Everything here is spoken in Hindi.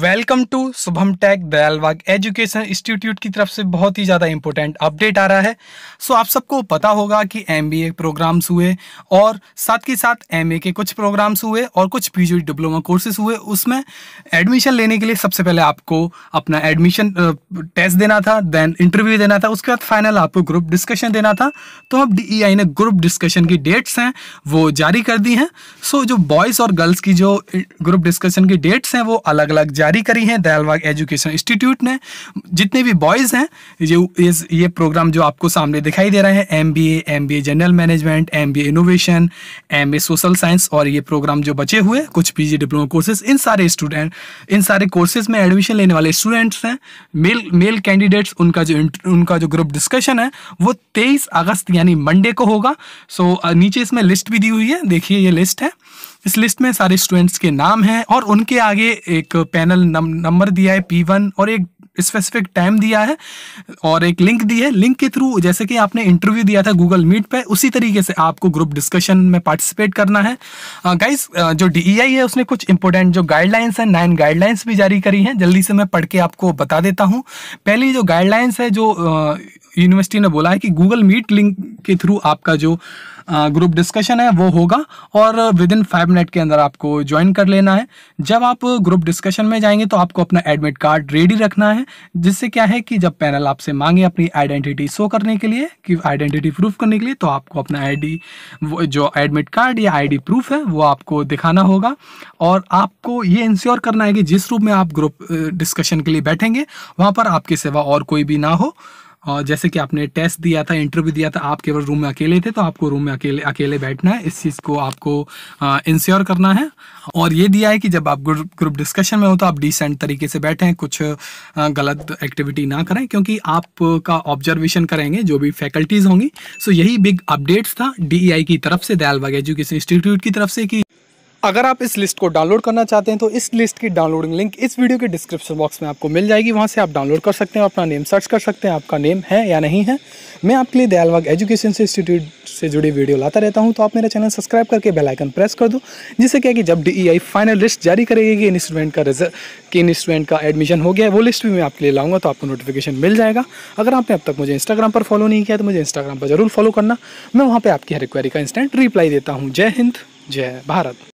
वेलकम टू शुभम टैग दयालबाग एजुकेशन इंस्टीट्यूट की तरफ से बहुत ही ज़्यादा इंपॉर्टेंट अपडेट आ रहा है सो so, आप सबको पता होगा कि एम प्रोग्राम्स हुए और साथ ही साथ एम के कुछ प्रोग्राम्स हुए और कुछ पी डिप्लोमा कोर्सेज हुए उसमें एडमिशन लेने के लिए सबसे पहले आपको अपना एडमिशन टेस्ट देना था देन इंटरव्यू देना था उसके बाद फाइनल आपको ग्रुप डिस्कशन देना था तो अब डी e ने ग्रुप डिस्कशन की डेट्स हैं वो जारी कर दी हैं सो so, जो बॉयज़ और गर्ल्स की जो ग्रुप डिस्कशन की डेट्स हैं वो अलग अलग जारी करी हैं दयालबाग एजुकेशन इंस्टीट्यूट ने जितने भी बॉयज़ हैं ये ये प्रोग्राम जो आपको सामने दिखाई दे रहे हैं M B M B A general management M B A innovation M A social science और ये प्रोग्राम जो बचे हुए कुछ पी जी डिप्लोमा कोर्सेज इन सारे स्टूडेंट इन सारे कोर्सेज में एडमिशन लेने वाले स्टूडेंट्स हैं मेल मेल कैंडिडेट्स उनका जो उनका जो ग्रुप डिस्कशन है वो तेईस अगस्त यानी मंडे को होगा सो नीचे इसमें लिस्ट भी दी हुई है देखिए ये लिस्ट है इस लिस्ट में सारे स्टूडेंट्स के नाम हैं और उनके आगे एक पैनल नंबर दिया है पी वन और एक स्पेसिफिक टाइम दिया है और एक लिंक दी है लिंक के थ्रू जैसे कि आपने इंटरव्यू दिया था गूगल मीट पे उसी तरीके से आपको ग्रुप डिस्कशन में पार्टिसिपेट करना है गाइस uh, जो डी e है उसने कुछ इंपॉर्टेंट जो गाइडलाइंस हैं नाइन गाइडलाइंस भी जारी करी हैं जल्दी से मैं पढ़ के आपको बता देता हूँ पहली जो गाइडलाइंस है जो uh, यूनिवर्सिटी ने बोला है कि गूगल मीट लिंक के थ्रू आपका जो ग्रुप डिस्कशन है वो होगा और विद इन फाइव मिनट के अंदर आपको ज्वाइन कर लेना है जब आप ग्रुप डिस्कशन में जाएंगे तो आपको अपना एडमिट कार्ड रेडी रखना है जिससे क्या है कि जब पैनल आपसे मांगे अपनी आइडेंटिटी शो करने के लिए कि आइडेंटिटी प्रूफ करने के लिए तो आपको अपना आईडी जो एडमिट कार्ड या आईडी प्रूफ है वो आपको दिखाना होगा और आपको ये इंश्योर करना है कि जिस रूप में आप ग्रुप डिस्कशन के लिए बैठेंगे वहाँ पर आपके सेवा और कोई भी ना हो और जैसे कि आपने टेस्ट दिया था इंटरव्यू दिया था आप केवल रूम में अकेले थे तो आपको रूम में अकेले अकेले बैठना है इस चीज़ को आपको इंश्योर करना है और ये दिया है कि जब आप ग्रुप डिस्कशन में हो तो आप डिसेंट तरीके से बैठें कुछ गलत एक्टिविटी ना करें क्योंकि आपका ऑब्जर्वेशन करेंगे जो भी फैकल्टीज़ होंगी सो यही बिग अपडेट्स था डी e की तरफ से दयाल बाग एजुकेशन इंस्टीट्यूट की तरफ से कि अगर आप इस लिस्ट को डाउनलोड करना चाहते हैं तो इस लिस्ट की डाउनलोडिंग लिंक इस वीडियो के डिस्क्रिप्शन बॉक्स में आपको मिल जाएगी वहाँ से आप डाउनलोड कर सकते हैं अपना नेम सर्च कर सकते हैं आपका नेम है या नहीं है मैं आपके लिए दयालबाग एजुकेशन से इंस्टीट्यूट से जुड़ी वीडियो लाता रहता हूँ तो आप मेरा चैनल सब्सक्राइब करके बेलाइकन प्रेस कर दो जिससे क्या कि जब डी फाइनल लिस्ट जारी करेगी कि इन स्टूडेंट का रिजल्ट कि इन स्टूडेंट का एडमिशन हो गया है वो लिस्ट भी मैं आपके लिए लाऊंगा तो आपको नोटिफिकेशन मिल जाएगा अगर आपने अब तक मुझे इंस्टाग्राम पर फॉलो नहीं किया तो मुझे इंस्टाग्राम पर जरूर फॉलो करना मैं वहाँ पर आपकी हर क्वेरी का इंस्टेंट रिप्लाई देता हूँ जय हिंद जय भारत